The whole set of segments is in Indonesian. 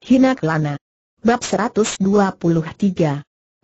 Hina Kelana. Bab 123.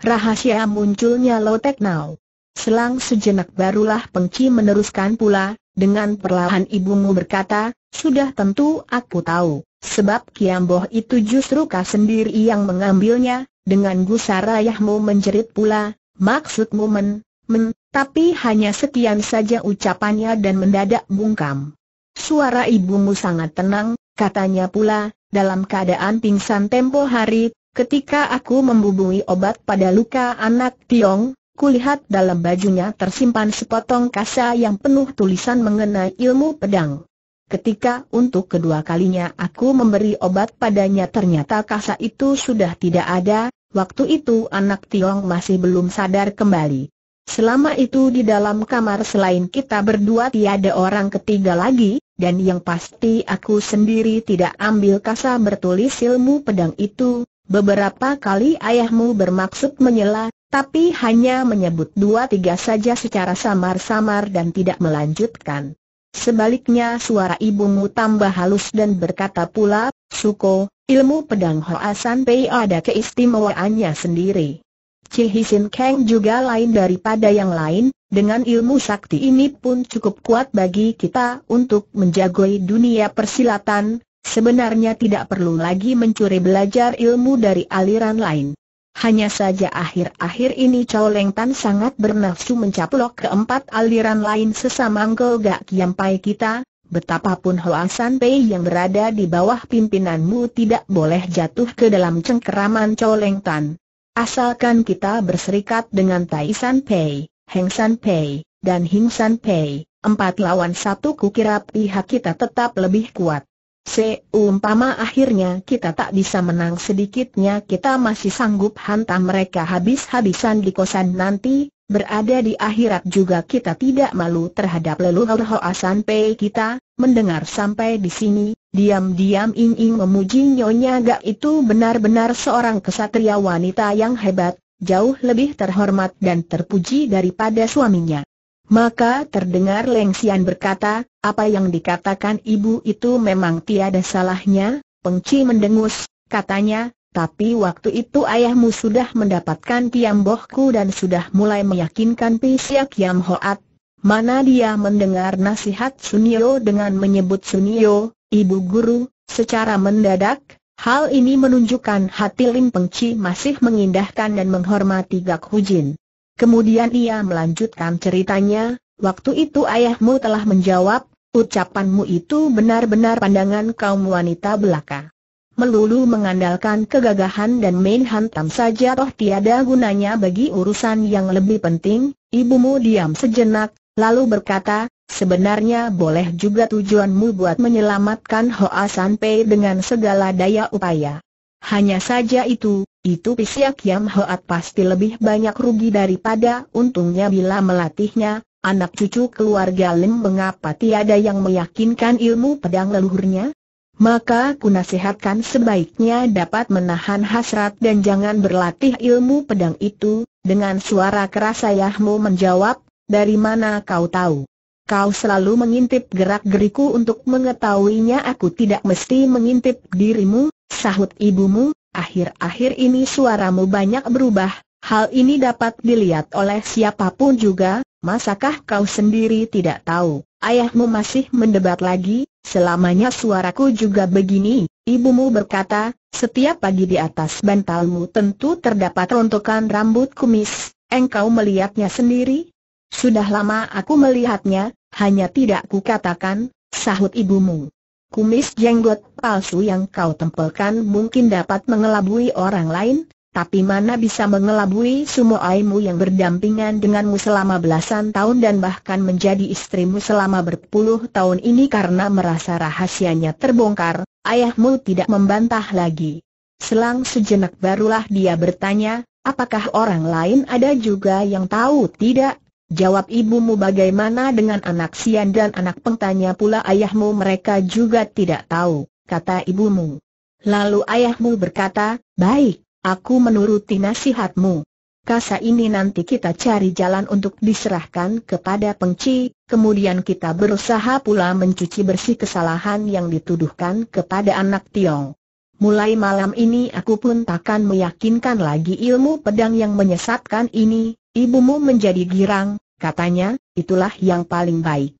Rahasia munculnya Lotek Nau. Selang sejenak barulah Pengci meneruskan pula, dengan perlahan ibumu berkata, sudah tentu aku tahu, sebab Kiamboh itu justru kau sendiri yang mengambilnya, dengan gusar ayahmu menjerit pula, maksudmu men, men, tapi hanya sekian saja ucapannya dan mendadak bungkam. Suara ibumu sangat tenang, katanya pula, dalam keadaan pingsan tempo hari, ketika aku membubui obat pada luka anak Tiong, kulihat dalam bajunya tersimpan sepotong kasa yang penuh tulisan mengenai ilmu pedang. Ketika untuk kedua kalinya aku memberi obat padanya ternyata kasa itu sudah tidak ada, waktu itu anak Tiong masih belum sadar kembali. Selama itu di dalam kamar selain kita berdua tiada orang ketiga lagi, dan yang pasti aku sendiri tidak ambil kasa bertulis ilmu pedang itu, beberapa kali ayahmu bermaksud menyela, tapi hanya menyebut dua tiga saja secara samar-samar dan tidak melanjutkan. Sebaliknya suara ibumu tambah halus dan berkata pula, Suko, ilmu pedang Hoa San Pei ada keistimewaannya sendiri. Cihisin Kang juga lain daripada yang lain, dengan ilmu sakti ini pun cukup kuat bagi kita untuk menjagoi dunia persilatan, sebenarnya tidak perlu lagi mencuri belajar ilmu dari aliran lain. Hanya saja akhir-akhir ini Chow Leng Tan sangat bernafsu mencaplok keempat aliran lain sesama Gak Kiampai kita, betapapun Hoa San Pei yang berada di bawah pimpinanmu tidak boleh jatuh ke dalam cengkeraman Chow Leng Tan. Asalkan kita berserikat dengan Tai San Pei, Heng San Pei, dan Hing San Pei, empat lawan satu kukira pihak kita tetap lebih kuat. Seumpama akhirnya kita tak bisa menang sedikitnya kita masih sanggup hantam mereka habis-habisan di kosan nanti, berada di akhirat juga kita tidak malu terhadap leluhur San Pei kita, mendengar sampai di sini, Diam-diam Ing Ing memuji Nyonya Gak itu benar-benar seorang kesatria wanita yang hebat, jauh lebih terhormat dan terpuji daripada suaminya. Maka terdengar Leng Lengsian berkata, apa yang dikatakan ibu itu memang tiada salahnya, pengci mendengus, katanya, tapi waktu itu ayahmu sudah mendapatkan Bohku dan sudah mulai meyakinkan Pisia Kiam Hoat. Mana dia mendengar nasihat Sunio dengan menyebut Sunio, Ibu Guru, secara mendadak, hal ini menunjukkan hati Lim Pengci masih mengindahkan dan menghormati Gak Hujin. Kemudian ia melanjutkan ceritanya, waktu itu ayahmu telah menjawab, ucapanmu itu benar-benar pandangan kaum wanita belaka. Melulu mengandalkan kegagahan dan main hantam saja toh tiada gunanya bagi urusan yang lebih penting, ibumu diam sejenak, Lalu berkata, sebenarnya boleh juga tujuanmu buat menyelamatkan Hoa San Pei dengan segala daya upaya. Hanya saja itu, itu pisiak Yam Hoat pasti lebih banyak rugi daripada untungnya bila melatihnya, anak cucu keluarga Lim mengapa tiada yang meyakinkan ilmu pedang leluhurnya? Maka ku nasihatkan sebaiknya dapat menahan hasrat dan jangan berlatih ilmu pedang itu, dengan suara keras ayahmu menjawab, dari mana kau tahu? Kau selalu mengintip gerak-geriku untuk mengetahuinya aku tidak mesti mengintip dirimu, sahut ibumu, akhir-akhir ini suaramu banyak berubah, hal ini dapat dilihat oleh siapapun juga, masakah kau sendiri tidak tahu? Ayahmu masih mendebat lagi, selamanya suaraku juga begini, ibumu berkata, setiap pagi di atas bantalmu tentu terdapat rontokan rambut kumis, engkau melihatnya sendiri, sudah lama aku melihatnya, hanya tidak ku katakan," sahut ibumu. Kumis jenggot palsu yang kau tempelkan mungkin dapat mengelabui orang lain, tapi mana bisa mengelabui semua aimu yang berdampingan denganmu selama belasan tahun dan bahkan menjadi istrimu selama berpuluh tahun ini karena merasa rahasianya terbongkar, ayahmu tidak membantah lagi. Selang sejenak barulah dia bertanya, apakah orang lain ada juga yang tahu tidak? Jawab ibumu bagaimana dengan anak Sian dan anak pengtanya pula ayahmu mereka juga tidak tahu, kata ibumu. Lalu ayahmu berkata, baik, aku menuruti nasihatmu. Kasa ini nanti kita cari jalan untuk diserahkan kepada pengci, kemudian kita berusaha pula mencuci bersih kesalahan yang dituduhkan kepada anak Tiong. Mulai malam ini aku pun takkan meyakinkan lagi ilmu pedang yang menyesatkan ini, Ibumu menjadi girang, katanya, itulah yang paling baik.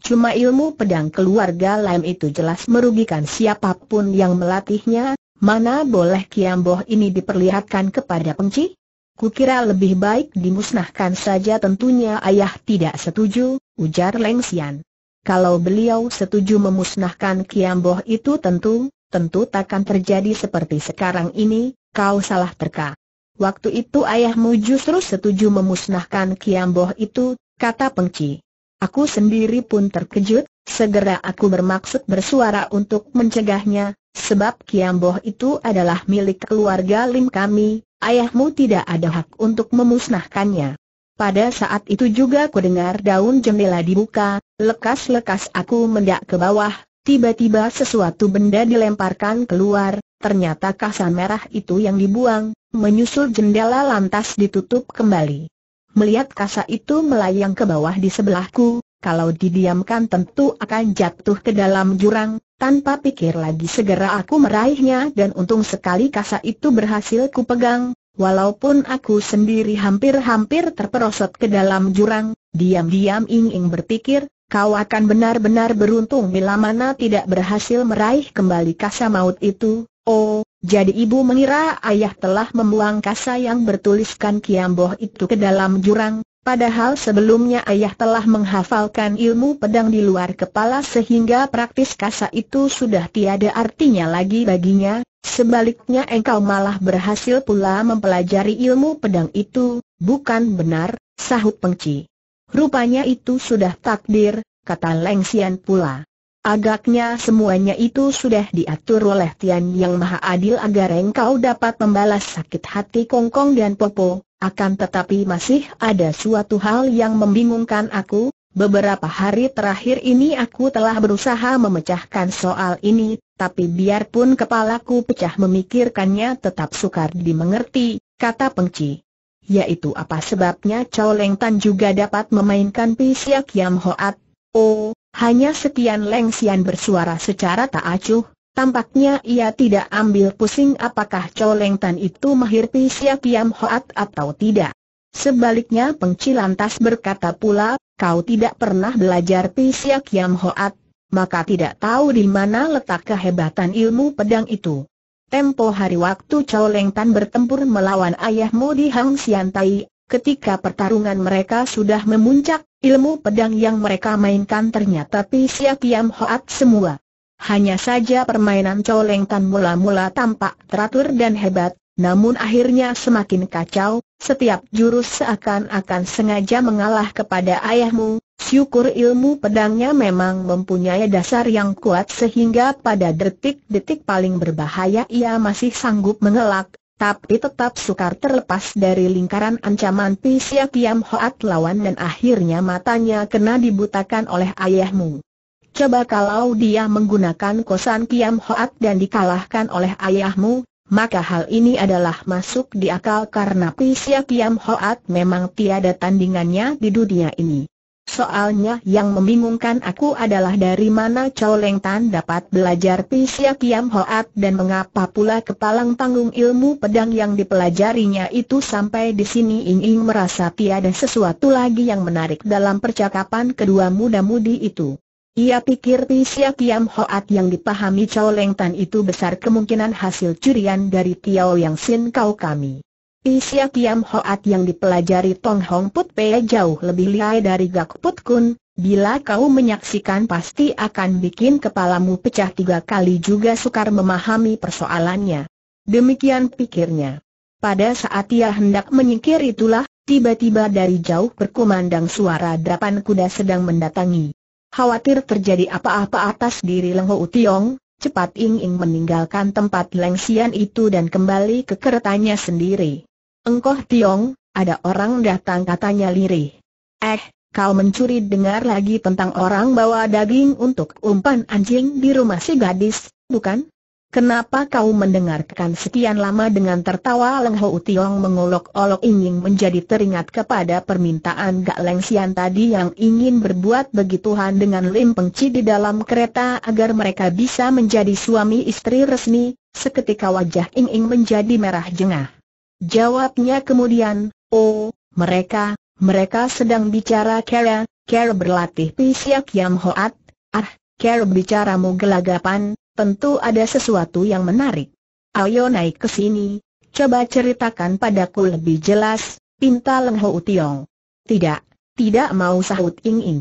Cuma ilmu pedang keluarga lain itu jelas merugikan siapapun yang melatihnya, mana boleh Kiamboh ini diperlihatkan kepada pengci? Kukira lebih baik dimusnahkan saja tentunya ayah tidak setuju, ujar Leng Xian. Kalau beliau setuju memusnahkan Kiamboh itu tentu, tentu takkan terjadi seperti sekarang ini, kau salah terka. Waktu itu ayahmu justru setuju memusnahkan Kiamboh itu, kata Pengci. Aku sendiri pun terkejut, segera aku bermaksud bersuara untuk mencegahnya, sebab Kiamboh itu adalah milik keluarga Lim kami, ayahmu tidak ada hak untuk memusnahkannya. Pada saat itu juga ku dengar daun jendela dibuka, lekas-lekas aku mendak ke bawah, tiba-tiba sesuatu benda dilemparkan keluar, ternyata kasa merah itu yang dibuang, menyusul jendela lantas ditutup kembali. Melihat kasa itu melayang ke bawah di sebelahku, kalau didiamkan tentu akan jatuh ke dalam jurang, tanpa pikir lagi segera aku meraihnya dan untung sekali kasa itu berhasil kupegang, walaupun aku sendiri hampir-hampir terperosot ke dalam jurang, diam-diam ing-ing berpikir, kau akan benar-benar beruntung bila mana tidak berhasil meraih kembali kasa maut itu, Oh, jadi ibu mengira ayah telah membuang kasa yang bertuliskan Kiamboh itu ke dalam jurang, padahal sebelumnya ayah telah menghafalkan ilmu pedang di luar kepala sehingga praktis kasa itu sudah tiada artinya lagi baginya, sebaliknya engkau malah berhasil pula mempelajari ilmu pedang itu, bukan benar, sahut pengci. Rupanya itu sudah takdir, kata Leng Xian pula. Agaknya semuanya itu sudah diatur oleh Tian Yang Maha Adil agar engkau dapat membalas sakit hati Kongkong dan Popo, akan tetapi masih ada suatu hal yang membingungkan aku, beberapa hari terakhir ini aku telah berusaha memecahkan soal ini, tapi biarpun kepalaku pecah memikirkannya tetap sukar dimengerti, kata pengci. Yaitu apa sebabnya Chow Leng Tan juga dapat memainkan Pisia Yam Hoat? Oh, hanya sekian Lengsian bersuara secara tak acuh, tampaknya ia tidak ambil pusing apakah Chow Leng Tan itu mahir Pisia Kiam Hoat atau tidak. Sebaliknya Pengcilantas lantas berkata pula, kau tidak pernah belajar Pisia Kiam Hoat, maka tidak tahu di mana letak kehebatan ilmu pedang itu. Tempo hari waktu Chow Leng Tan bertempur melawan ayahmu di Hang Tai, ketika pertarungan mereka sudah memuncak, Ilmu pedang yang mereka mainkan ternyata pisia kiam hoat semua. Hanya saja permainan coleng Tan mula-mula tampak teratur dan hebat, namun akhirnya semakin kacau, setiap jurus seakan-akan sengaja mengalah kepada ayahmu, syukur ilmu pedangnya memang mempunyai dasar yang kuat sehingga pada detik-detik paling berbahaya ia masih sanggup mengelak, tapi tetap sukar terlepas dari lingkaran ancaman Pisia Kiam Hoat lawan dan akhirnya matanya kena dibutakan oleh ayahmu. Coba kalau dia menggunakan kosan Kiam Hoat dan dikalahkan oleh ayahmu, maka hal ini adalah masuk di akal karena Pisia Kiam Hoat memang tiada tandingannya di dunia ini. Soalnya yang membingungkan aku adalah dari mana Chow Leng Tan dapat belajar Pisya Kiam Hoat dan mengapa pula kepalang tanggung ilmu pedang yang dipelajarinya itu sampai di sini Ing Ing merasa tiada sesuatu lagi yang menarik dalam percakapan kedua muda-mudi itu. Ia pikir Pisya Kiam Hoat yang dipahami Chow Leng Tan itu besar kemungkinan hasil curian dari Tiao Yang Sin Kau kami. Isya Kiam Hoat yang dipelajari Tong Hong Put Pe jauh lebih lihai dari Gak Put Kun, bila kau menyaksikan pasti akan bikin kepalamu pecah tiga kali juga sukar memahami persoalannya. Demikian pikirnya. Pada saat ia hendak menyingkir itulah, tiba-tiba dari jauh berkumandang suara derapan kuda sedang mendatangi. Khawatir terjadi apa-apa atas diri Leng Ho Tiong, cepat Ing Ing meninggalkan tempat lengsian itu dan kembali ke keretanya sendiri. Engkoh Tiong, ada orang datang katanya lirih. Eh, kau mencuri dengar lagi tentang orang bawa daging untuk umpan anjing di rumah si gadis, bukan? Kenapa kau mendengarkan sekian lama dengan tertawa Leng Ho Tiong mengolok-olok ingin menjadi teringat kepada permintaan Gak Leng Sian tadi yang ingin berbuat begituhan dengan Lim Peng Chi di dalam kereta agar mereka bisa menjadi suami istri resmi, seketika wajah Ing Ing menjadi merah jengah. Jawabnya kemudian, oh, mereka, mereka sedang bicara Kera, Kera berlatih pisiak yang Hoat, ah, Kera bicaramu gelagapan, tentu ada sesuatu yang menarik. Ayo naik ke sini, coba ceritakan padaku lebih jelas, pinta Leng Ho Utiong. Tidak, tidak mau sahut Ing Ing.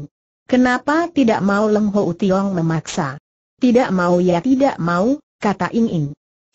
Kenapa tidak mau Leng Ho Utiong memaksa? Tidak mau ya tidak mau, kata Ing Ing.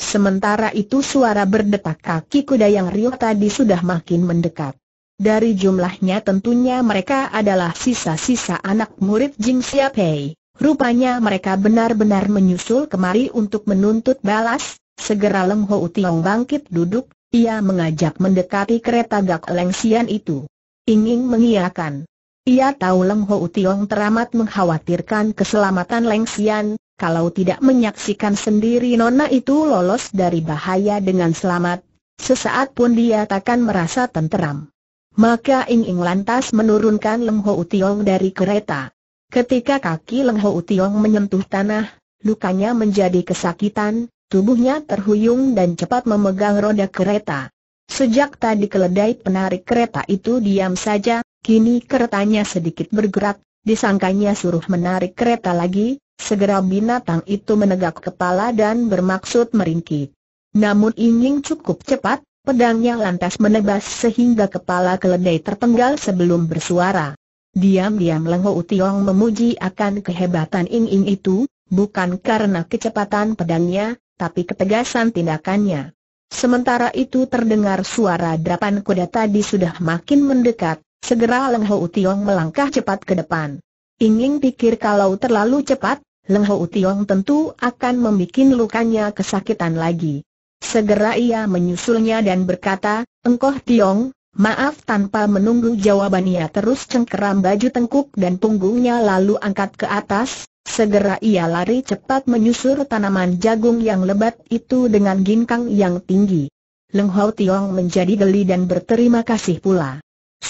Sementara itu suara berdetak kaki kuda yang Rio tadi sudah makin mendekat. Dari jumlahnya tentunya mereka adalah sisa-sisa anak murid Jing Xiaopei. Rupanya mereka benar-benar menyusul kemari untuk menuntut balas. Segera Leng Ho Tiong bangkit duduk, ia mengajak mendekati kereta Gak leng Lengsian itu. Ingin mengiakan. Ia tahu Leng Ho Tiong teramat mengkhawatirkan keselamatan leng Lengsian, kalau tidak menyaksikan sendiri Nona itu lolos dari bahaya dengan selamat, sesaat pun dia takkan merasa tenteram. Maka Ing Ing lantas menurunkan Leng Ho Tiong dari kereta. Ketika kaki Leng Ho Tiong menyentuh tanah, lukanya menjadi kesakitan, tubuhnya terhuyung dan cepat memegang roda kereta. Sejak tadi keledai penarik kereta itu diam saja, kini keretanya sedikit bergerak, disangkanya suruh menarik kereta lagi, Segera binatang itu menegak kepala dan bermaksud meringkik. Namun ingin cukup cepat, pedangnya lantas menebas sehingga kepala keledai terpenggal sebelum bersuara. Diam-diam Lengho Utiong memuji akan kehebatan Inying itu, bukan karena kecepatan pedangnya, tapi ketegasan tindakannya. Sementara itu terdengar suara drapan kuda tadi sudah makin mendekat, segera Leng utiong melangkah cepat ke depan. Ingin pikir kalau terlalu cepat, Leng Ho Tiong tentu akan membuat lukanya kesakitan lagi. Segera ia menyusulnya dan berkata, Engkoh Tiong, maaf tanpa menunggu jawabannya terus cengkeram baju tengkuk dan punggungnya lalu angkat ke atas, segera ia lari cepat menyusur tanaman jagung yang lebat itu dengan ginkang yang tinggi. Leng Ho Tiong menjadi geli dan berterima kasih pula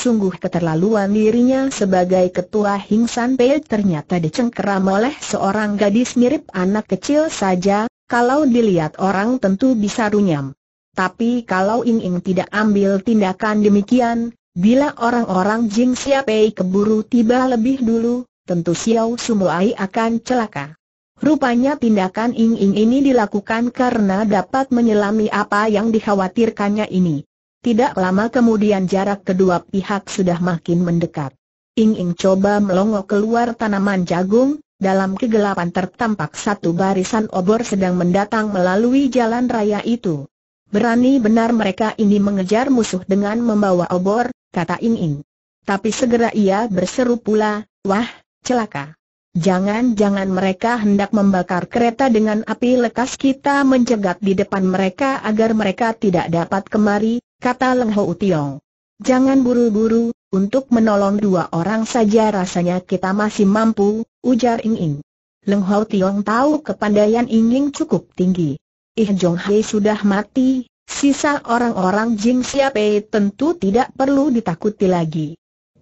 sungguh keterlaluan dirinya sebagai ketua Hing San Pei ternyata dicengkeram oleh seorang gadis mirip anak kecil saja, kalau dilihat orang tentu bisa runyam. Tapi kalau Ing Ing tidak ambil tindakan demikian, bila orang-orang Jing Sia Pei keburu tiba lebih dulu, tentu Xiao Sumuai akan celaka. Rupanya tindakan Ing Ing ini dilakukan karena dapat menyelami apa yang dikhawatirkannya ini. Tidak lama kemudian jarak kedua pihak sudah makin mendekat. Ing Ing coba melongo keluar tanaman jagung, dalam kegelapan tertampak satu barisan obor sedang mendatang melalui jalan raya itu. Berani benar mereka ini mengejar musuh dengan membawa obor, kata Ing Ing. Tapi segera ia berseru pula, wah, celaka. Jangan-jangan mereka hendak membakar kereta dengan api lekas kita mencegat di depan mereka agar mereka tidak dapat kemari, kata Leng Ho utiong Jangan buru-buru, untuk menolong dua orang saja rasanya kita masih mampu, ujar Ing Ing. Leng Ho utiong tahu kepandaian Ing Ing cukup tinggi. Ih Jong Hei sudah mati, sisa orang-orang Jing Siapai tentu tidak perlu ditakuti lagi.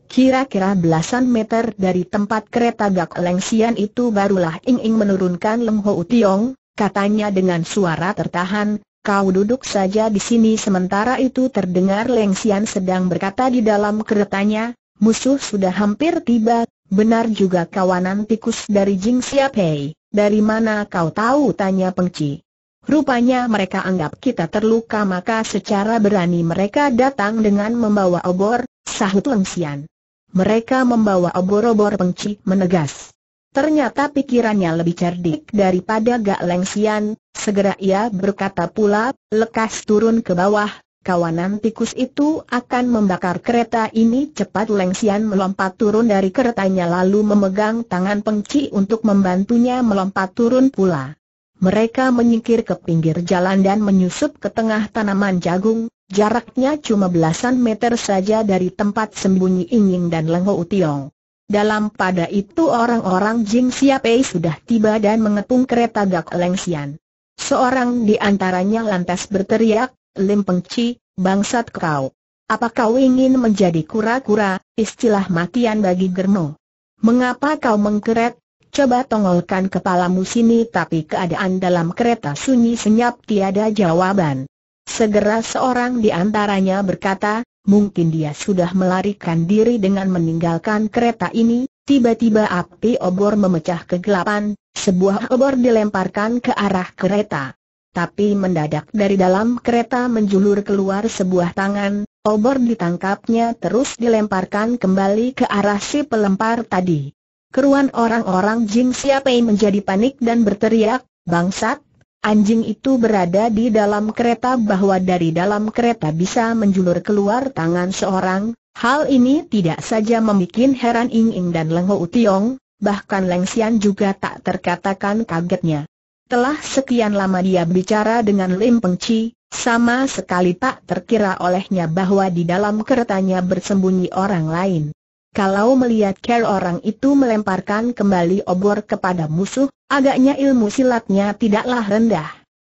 Kira-kira belasan meter dari tempat kereta Gak leng Lengsian itu barulah Ing Ing menurunkan Leng Ho utiong katanya dengan suara tertahan, kau duduk saja di sini sementara itu terdengar Leng Xian sedang berkata di dalam keretanya, musuh sudah hampir tiba, benar juga kawanan tikus dari Jing Siapei, dari mana kau tahu tanya Peng Ci. Rupanya mereka anggap kita terluka maka secara berani mereka datang dengan membawa obor, sahut Leng Xian. Mereka membawa obor-obor Peng Ci. menegas. Ternyata pikirannya lebih cerdik daripada Gak Lengsian, segera ia berkata pula, lekas turun ke bawah, kawanan tikus itu akan membakar kereta ini cepat Lengsian melompat turun dari keretanya lalu memegang tangan pengci untuk membantunya melompat turun pula. Mereka menyingkir ke pinggir jalan dan menyusup ke tengah tanaman jagung, jaraknya cuma belasan meter saja dari tempat sembunyi Inying dan Lengho Tiong. Dalam pada itu orang-orang Jing Xiapei sudah tiba dan mengepung kereta Gak Lengsian. Seorang di antaranya lantas berteriak, Lim Pengci, bangsat kau. Apa kau ingin menjadi kura-kura, istilah matian bagi Germo? Mengapa kau mengkeret? Coba tongolkan kepalamu sini tapi keadaan dalam kereta sunyi senyap tiada jawaban. Segera seorang di antaranya berkata, mungkin dia sudah melarikan diri dengan meninggalkan kereta ini, tiba-tiba api obor memecah kegelapan, sebuah obor dilemparkan ke arah kereta. Tapi mendadak dari dalam kereta menjulur keluar sebuah tangan, obor ditangkapnya terus dilemparkan kembali ke arah si pelempar tadi. Keruan orang-orang Jing Siapei menjadi panik dan berteriak, Bangsat, Anjing itu berada di dalam kereta bahwa dari dalam kereta bisa menjulur keluar tangan seorang, hal ini tidak saja membuat heran Ing Ing dan Leng Ho Tiong, bahkan Leng Xian juga tak terkatakan kagetnya. Telah sekian lama dia bicara dengan Lim Peng Chi, sama sekali tak terkira olehnya bahwa di dalam keretanya bersembunyi orang lain. Kalau melihat care orang itu melemparkan kembali obor kepada musuh, agaknya ilmu silatnya tidaklah rendah.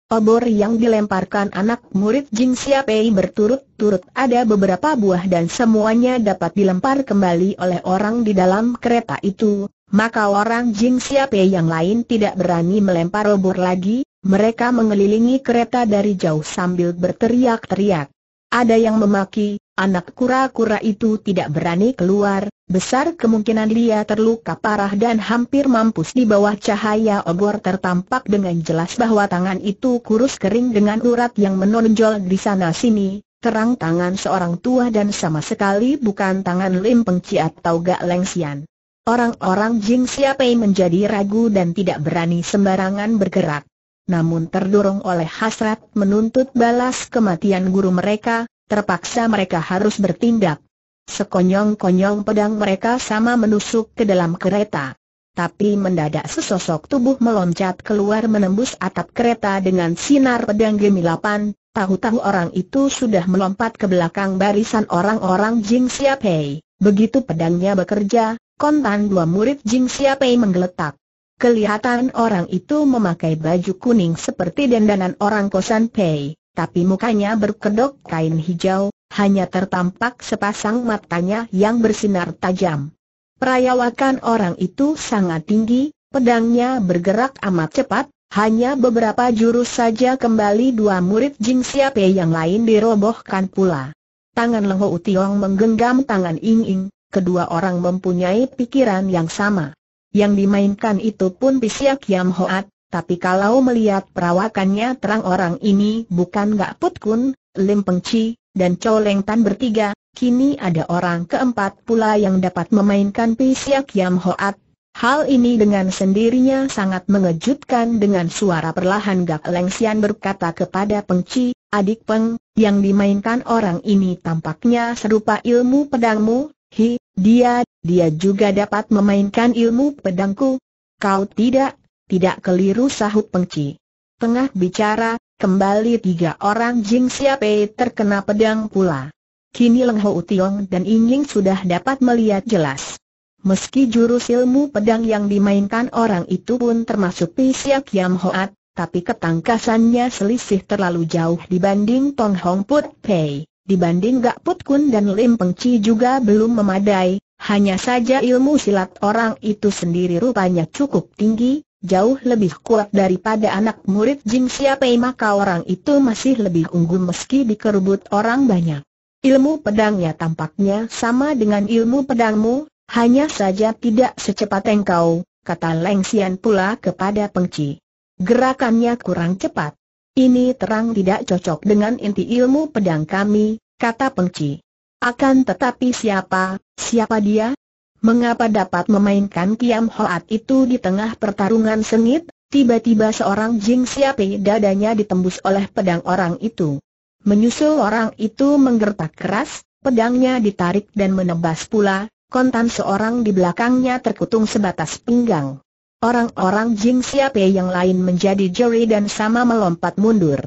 Obor yang dilemparkan anak murid Jing Xiaopei berturut-turut ada beberapa buah dan semuanya dapat dilempar kembali oleh orang di dalam kereta itu, maka orang Jing Xiaopei yang lain tidak berani melempar obor lagi, mereka mengelilingi kereta dari jauh sambil berteriak-teriak. Ada yang memaki, anak kura-kura itu tidak berani keluar, besar kemungkinan dia terluka parah dan hampir mampus di bawah cahaya obor tertampak dengan jelas bahwa tangan itu kurus kering dengan urat yang menonjol di sana-sini, terang tangan seorang tua dan sama sekali bukan tangan Lim Pengci atau Gak Lengsian. Orang-orang Jing Siapai menjadi ragu dan tidak berani sembarangan bergerak namun terdorong oleh hasrat menuntut balas kematian guru mereka, terpaksa mereka harus bertindak. Sekonyong-konyong pedang mereka sama menusuk ke dalam kereta. Tapi mendadak sesosok tubuh meloncat keluar menembus atap kereta dengan sinar pedang gemilapan, tahu-tahu orang itu sudah melompat ke belakang barisan orang-orang Jing Xiapei. Begitu pedangnya bekerja, kontan dua murid Jing Xiapei menggeletak. Kelihatan orang itu memakai baju kuning seperti dandanan orang kosan Pei, tapi mukanya berkedok kain hijau, hanya tertampak sepasang matanya yang bersinar tajam. Perayawakan orang itu sangat tinggi, pedangnya bergerak amat cepat, hanya beberapa jurus saja kembali dua murid Jing Pei yang lain dirobohkan pula. Tangan Leho Tiong menggenggam tangan Ying Ying, kedua orang mempunyai pikiran yang sama. Yang dimainkan itu pun Pisia Kiam Hoat, tapi kalau melihat perawakannya terang orang ini bukan Gak Put Kun, Lim Peng Chi, dan Coleng Tan bertiga, kini ada orang keempat pula yang dapat memainkan Pisia Kiam Hoat. Hal ini dengan sendirinya sangat mengejutkan dengan suara perlahan Gak Leng Sian berkata kepada Peng Chi, adik Peng, yang dimainkan orang ini tampaknya serupa ilmu pedangmu, Hi, dia, dia juga dapat memainkan ilmu pedangku. Kau tidak, tidak keliru sahut pengci. Tengah bicara, kembali tiga orang Jing Siape terkena pedang pula. Kini Leng Ho Tiong dan Inying sudah dapat melihat jelas. Meski jurus ilmu pedang yang dimainkan orang itu pun termasuk Pisia Kiam Hoat, tapi ketangkasannya selisih terlalu jauh dibanding Tong Hong Put Pei dibanding Gak Put Kun dan Lim Peng Chi juga belum memadai, hanya saja ilmu silat orang itu sendiri rupanya cukup tinggi, jauh lebih kuat daripada anak murid Jing Siapei maka orang itu masih lebih unggul meski dikerubut orang banyak. Ilmu pedangnya tampaknya sama dengan ilmu pedangmu, hanya saja tidak secepat engkau, kata Leng Xian pula kepada Pengci. Gerakannya kurang cepat. Ini terang tidak cocok dengan inti ilmu pedang kami, kata Pengci. Akan tetapi siapa, siapa dia? Mengapa dapat memainkan Kiam Hoat itu di tengah pertarungan sengit? Tiba-tiba seorang jing siapi dadanya ditembus oleh pedang orang itu. Menyusul orang itu menggertak keras, pedangnya ditarik dan menebas pula, kontan seorang di belakangnya terkutung sebatas pinggang. Orang-orang Jing Siapa yang lain menjadi jeri dan sama melompat mundur.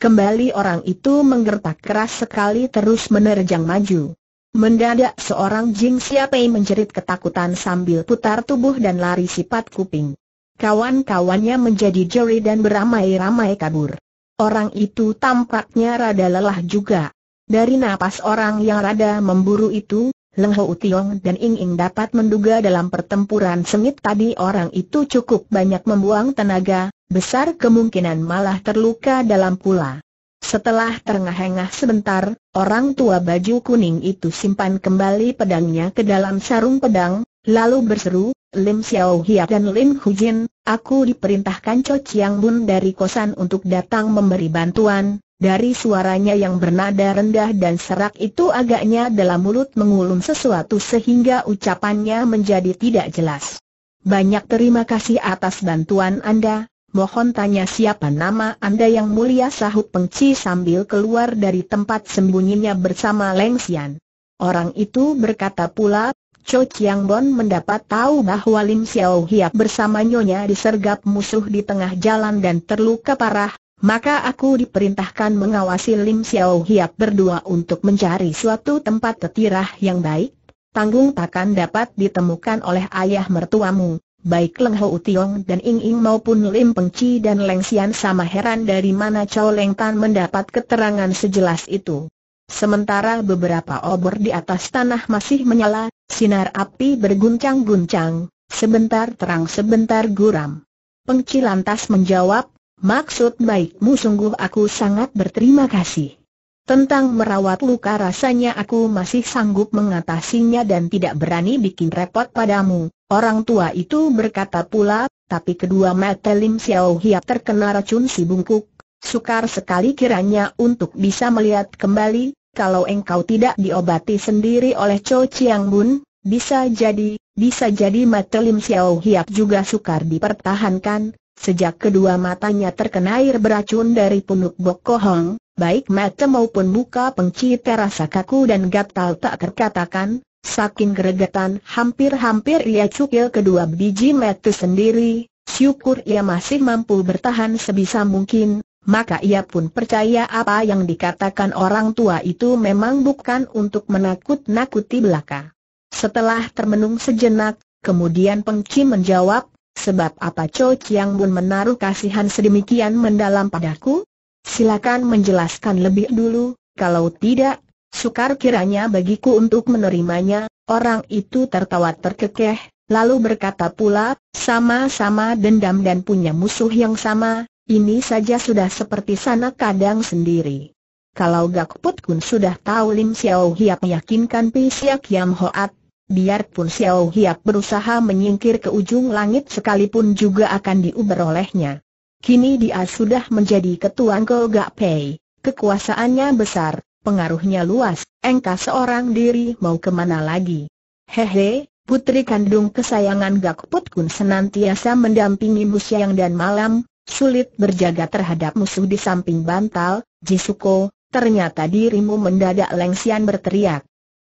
Kembali orang itu menggertak keras sekali terus menerjang maju. Mendadak seorang Jing Siape menjerit ketakutan sambil putar tubuh dan lari sifat kuping. Kawan-kawannya menjadi jeri dan beramai-ramai kabur. Orang itu tampaknya rada lelah juga. Dari napas orang yang rada memburu itu, Leng Ho Tiong dan Ing Ing dapat menduga dalam pertempuran sengit tadi orang itu cukup banyak membuang tenaga, besar kemungkinan malah terluka dalam pula. Setelah terengah-engah sebentar, orang tua baju kuning itu simpan kembali pedangnya ke dalam sarung pedang, lalu berseru, Lim Xiao Hia dan Lim Jin, aku diperintahkan Cho Chiang Bun dari kosan untuk datang memberi bantuan, dari suaranya yang bernada rendah dan serak itu agaknya dalam mulut mengulum sesuatu sehingga ucapannya menjadi tidak jelas. Banyak terima kasih atas bantuan Anda, mohon tanya siapa nama Anda yang mulia sahut pengci sambil keluar dari tempat sembunyinya bersama Leng Xian. Orang itu berkata pula, Cho Chiang Bon mendapat tahu bahwa Lim Xiao Hiap bersama nyonya disergap musuh di tengah jalan dan terluka parah, maka aku diperintahkan mengawasi Lim Xiao Hiap berdua untuk mencari suatu tempat tetirah yang baik. Tanggung takkan dapat ditemukan oleh ayah mertuamu, baik Leng Ho Tiong dan Ing Ing maupun Lim Peng Chi dan Leng Xian sama heran dari mana Chow Leng Tan mendapat keterangan sejelas itu. Sementara beberapa obor di atas tanah masih menyala, sinar api berguncang-guncang, sebentar terang sebentar guram. Pengci lantas menjawab, Maksud baikmu sungguh aku sangat berterima kasih. Tentang merawat luka rasanya aku masih sanggup mengatasinya dan tidak berani bikin repot padamu. Orang tua itu berkata pula, tapi kedua mata Lim Xiao Hia terkena racun si bungkuk. Sukar sekali kiranya untuk bisa melihat kembali, kalau engkau tidak diobati sendiri oleh Cho Chiang Bun, bisa jadi, bisa jadi mata Lim Xiao Hiap juga sukar dipertahankan, Sejak kedua matanya terkena air beracun dari punuk bokohong, baik mata maupun muka pengci terasa kaku dan gatal tak terkatakan, saking geregetan hampir-hampir ia cukil kedua biji mata sendiri, syukur ia masih mampu bertahan sebisa mungkin, maka ia pun percaya apa yang dikatakan orang tua itu memang bukan untuk menakut-nakuti belaka. Setelah termenung sejenak, kemudian Pengci menjawab, Sebab apa Cho Chiang Bun menaruh kasihan sedemikian mendalam padaku? Silakan menjelaskan lebih dulu, kalau tidak, sukar kiranya bagiku untuk menerimanya. Orang itu tertawa terkekeh, lalu berkata pula, sama-sama dendam dan punya musuh yang sama, ini saja sudah seperti sana kadang sendiri. Kalau Gak Put Kun sudah tahu Lim Xiao Hiap meyakinkan Pi Siak Yam Hoat, biarpun Xiao Hiap berusaha menyingkir ke ujung langit sekalipun juga akan diuber olehnya. Kini dia sudah menjadi ketua Ngo Gak Pei, kekuasaannya besar, pengaruhnya luas, engkau seorang diri mau kemana lagi? Hehe, putri kandung kesayangan Gak Put Kun senantiasa mendampingi yang dan malam, sulit berjaga terhadap musuh di samping bantal, Jisuko, ternyata dirimu mendadak Lengsian berteriak.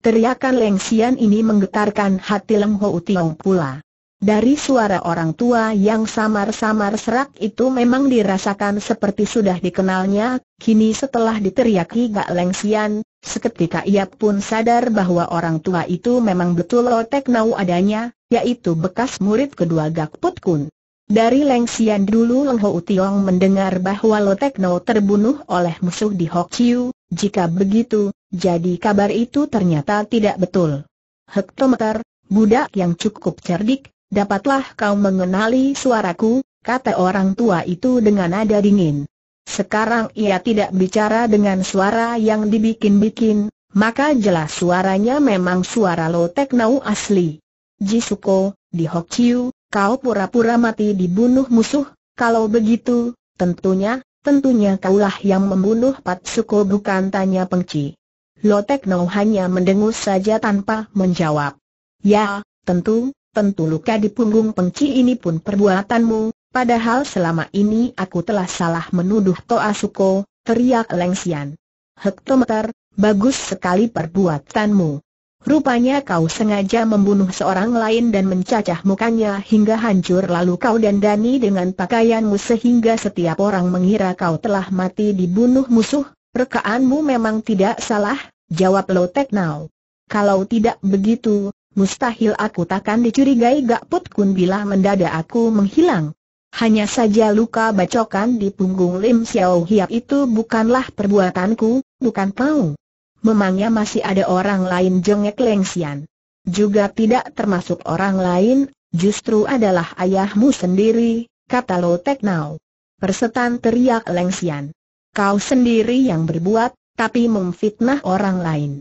Teriakan Leng Xian ini menggetarkan hati Leng Ho Tiong pula. Dari suara orang tua yang samar-samar serak itu memang dirasakan seperti sudah dikenalnya, kini setelah diteriaki Gak Leng Xian, seketika ia pun sadar bahwa orang tua itu memang betul Otek Nau adanya, yaitu bekas murid kedua Gak Put Kun. Dari Leng Xian dulu Leng Ho Tiong mendengar bahwa Tek Nau terbunuh oleh musuh di Hok Chiu, jika begitu, jadi kabar itu ternyata tidak betul. Hektometer, budak yang cukup cerdik, dapatlah kau mengenali suaraku, kata orang tua itu dengan nada dingin. Sekarang ia tidak bicara dengan suara yang dibikin-bikin, maka jelas suaranya memang suara Lo Teknau asli. Jisuko, di Hokchiu, kau pura-pura mati dibunuh musuh, kalau begitu, tentunya, tentunya kaulah yang membunuh Patsuko bukan tanya pengci. Lotek No hanya mendengus saja tanpa menjawab. Ya, tentu, tentu luka di punggung pengci ini pun perbuatanmu, padahal selama ini aku telah salah menuduh Toa Suko, teriak Lengsian. Hektometer, bagus sekali perbuatanmu. Rupanya kau sengaja membunuh seorang lain dan mencacah mukanya hingga hancur lalu kau dandani dengan pakaianmu sehingga setiap orang mengira kau telah mati dibunuh musuh, Perkaanmu memang tidak salah, jawab Tek Nau. Kalau tidak begitu, mustahil aku takkan dicurigai gak put Kun bila mendadak aku menghilang. Hanya saja luka bacokan di punggung Lim Xiao Hiap itu bukanlah perbuatanku, bukan kau. Memangnya masih ada orang lain jengek Lengsian. Juga tidak termasuk orang lain, justru adalah ayahmu sendiri, kata Tek Nau. Persetan teriak Lengsian. Kau sendiri yang berbuat, tapi memfitnah orang lain.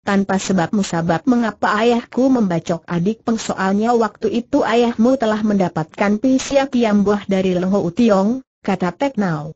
Tanpa sebab musabab mengapa ayahku membacok adik pengsoalnya waktu itu ayahmu telah mendapatkan pisya Boh dari Leho Utiong, kata Pek Nau.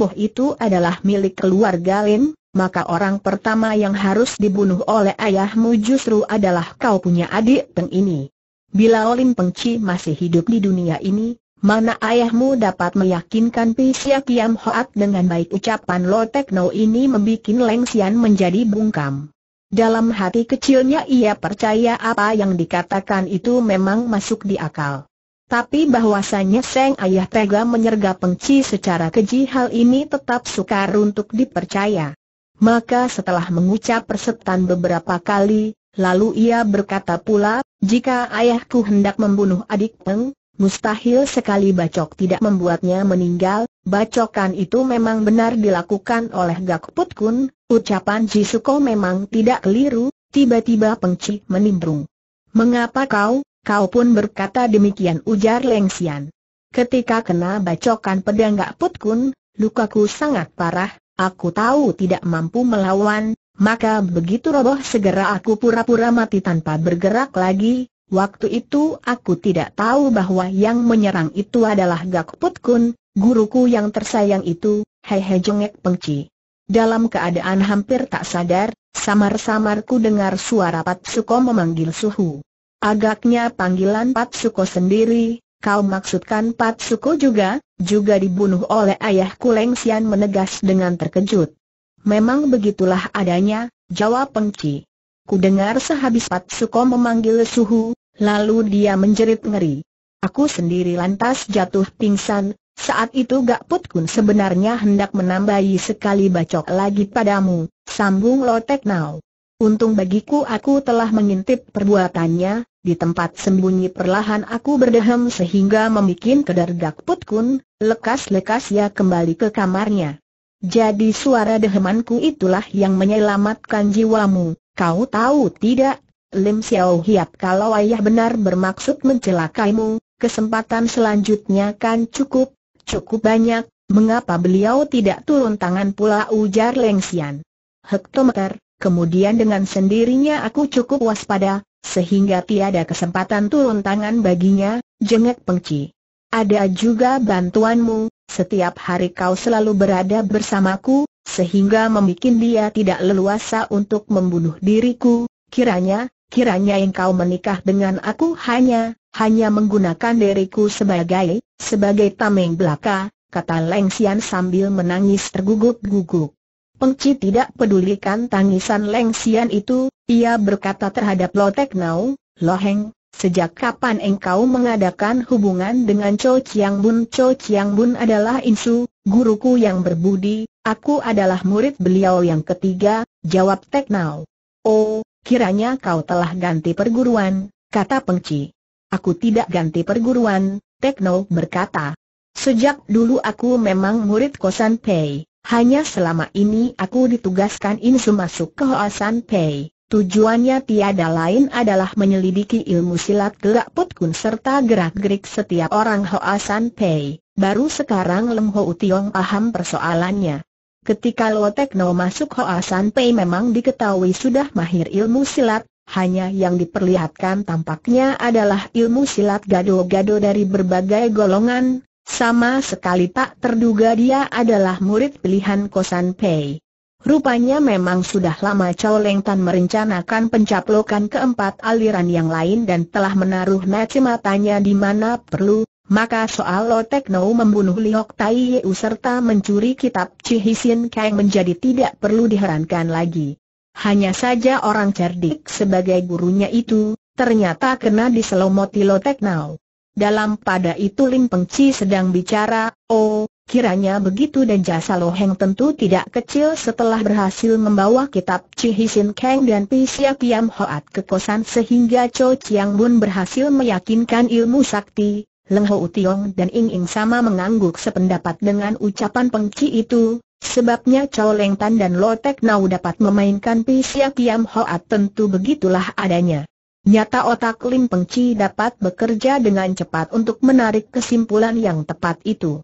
Boh itu adalah milik keluarga Lin, maka orang pertama yang harus dibunuh oleh ayahmu justru adalah kau punya adik Peng ini. Bila olin Pengci masih hidup di dunia ini, Mana ayahmu dapat meyakinkan Pisia Kiam Hoat dengan baik ucapan Lo Tekno ini membuat Leng Sian menjadi bungkam. Dalam hati kecilnya ia percaya apa yang dikatakan itu memang masuk di akal. Tapi bahwasannya Seng Ayah tega menyerga pengci secara keji hal ini tetap sukar untuk dipercaya. Maka setelah mengucap persetan beberapa kali, lalu ia berkata pula, jika ayahku hendak membunuh adik Peng, Mustahil sekali bacok tidak membuatnya meninggal, bacokan itu memang benar dilakukan oleh Gak Put Kun, ucapan Jisuko memang tidak keliru, tiba-tiba pengci menimbrung. Mengapa kau, kau pun berkata demikian ujar Leng Lengsian. Ketika kena bacokan pedang Gak Put Kun, lukaku sangat parah, aku tahu tidak mampu melawan, maka begitu roboh segera aku pura-pura mati tanpa bergerak lagi, Waktu itu aku tidak tahu bahwa yang menyerang itu adalah Gak Kun, guruku yang tersayang itu, hehe jongek pengci. Dalam keadaan hampir tak sadar, samar samar ku dengar suara Pat Suko memanggil Suhu. Agaknya panggilan Pat Suko sendiri, kau maksudkan Pat Suko juga, juga dibunuh oleh ayahku Leng Sian menegas dengan terkejut. Memang begitulah adanya, jawab pengci. Ku dengar sehabis Pat Suko memanggil Suhu, Lalu dia menjerit ngeri. Aku sendiri lantas jatuh pingsan, saat itu Gak Put Kun sebenarnya hendak menambahi sekali bacok lagi padamu, sambung Lotek Nau. Untung bagiku aku telah mengintip perbuatannya, di tempat sembunyi perlahan aku berdehem sehingga membuat kedar Gak Put Kun, lekas-lekas ia kembali ke kamarnya. Jadi suara dehemanku itulah yang menyelamatkan jiwamu, kau tahu tidak, Lim Xiao Hiap kalau ayah benar bermaksud mencelakaimu, kesempatan selanjutnya kan cukup, cukup banyak, mengapa beliau tidak turun tangan pula ujar Leng Xian. Hektometer, kemudian dengan sendirinya aku cukup waspada, sehingga tiada kesempatan turun tangan baginya, jengek pengci. Ada juga bantuanmu, setiap hari kau selalu berada bersamaku, sehingga membuat dia tidak leluasa untuk membunuh diriku, kiranya, Kiranya engkau menikah dengan aku hanya, hanya menggunakan diriku sebagai, sebagai tameng belaka, kata Leng Xian sambil menangis tergugup-gugup. Pengci tidak pedulikan tangisan Leng Xian itu, ia berkata terhadap Lo Tek Nau, Lo Heng, sejak kapan engkau mengadakan hubungan dengan Cho Chiang Bun? Cho Chiang Bun adalah insu, guruku yang berbudi, aku adalah murid beliau yang ketiga, jawab Tek Nau. Oh, Kiranya kau telah ganti perguruan, kata Pengci. Aku tidak ganti perguruan, Tekno berkata. Sejak dulu aku memang murid Kosan Pei, hanya selama ini aku ditugaskan insu masuk ke hoasan Pei. Tujuannya tiada lain adalah menyelidiki ilmu silat gerak putkun serta gerak-gerik setiap orang Hoasan Pei. Baru sekarang Lem Ho Tiong paham persoalannya. Ketika Lo Tekno masuk Hoa San Pei memang diketahui sudah mahir ilmu silat, hanya yang diperlihatkan tampaknya adalah ilmu silat gado-gado dari berbagai golongan, sama sekali tak terduga dia adalah murid pilihan Kosan Pei. Rupanya memang sudah lama Chow Leng Tan merencanakan pencaplokan keempat aliran yang lain dan telah menaruh mata matanya di mana perlu, maka soal Lo Tekno membunuh Lihok Tai Yeu serta mencuri kitab Cihisin Kang menjadi tidak perlu diherankan lagi. Hanya saja orang cerdik sebagai gurunya itu, ternyata kena diselomoti Lo Tekno. Dalam pada itu Lim Pengci sedang bicara, oh, kiranya begitu dan jasa Lo Heng tentu tidak kecil setelah berhasil membawa kitab Cihisin Kang dan Pisya Kiam Hoat ke kosan sehingga Cho Chiang Bun berhasil meyakinkan ilmu sakti, Leng Ho utiong dan Ing Ing sama mengangguk sependapat dengan ucapan pengci itu, sebabnya Chow Leng Tan dan Lo Tek Nau dapat memainkan Pisia Kiam Hoat tentu begitulah adanya. Nyata otak Lim Pengci dapat bekerja dengan cepat untuk menarik kesimpulan yang tepat itu.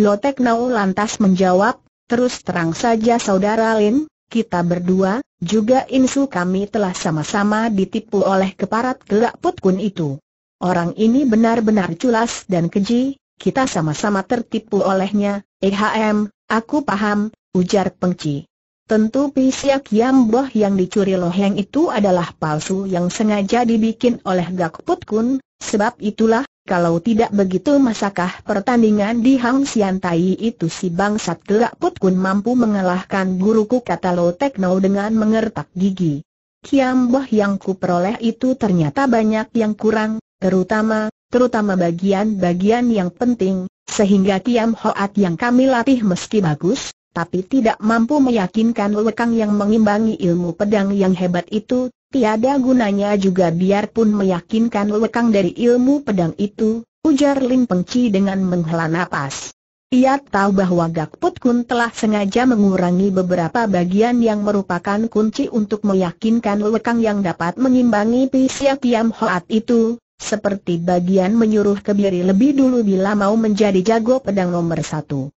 Lotek Nau lantas menjawab, terus terang saja saudara Lim, kita berdua, juga insu kami telah sama-sama ditipu oleh keparat gelak putkun itu. Orang ini benar-benar culas dan keji, kita sama-sama tertipu olehnya, EHM, aku paham, ujar pengci. Tentu pisiak boh yang dicuri Loheng itu adalah palsu yang sengaja dibikin oleh Gak Put Kun, sebab itulah, kalau tidak begitu masakah pertandingan di Hang Tai itu si bangsat Gak Put Kun mampu mengalahkan guruku kata Lo Tekno dengan mengertak gigi. Kiamboh yang kuperoleh itu ternyata banyak yang kurang, terutama, terutama bagian-bagian yang penting, sehingga Kiam Hoat yang kami latih meski bagus, tapi tidak mampu meyakinkan lekang yang mengimbangi ilmu pedang yang hebat itu, tiada gunanya juga biarpun meyakinkan lekang dari ilmu pedang itu, ujar Lim Pengci dengan menghela nafas. Ia tahu bahwa Gakput Kun telah sengaja mengurangi beberapa bagian yang merupakan kunci untuk meyakinkan lekang yang dapat mengimbangi pisya Kiam Hoat itu, seperti bagian menyuruh kebiri lebih dulu bila mau menjadi jago pedang nomor satu.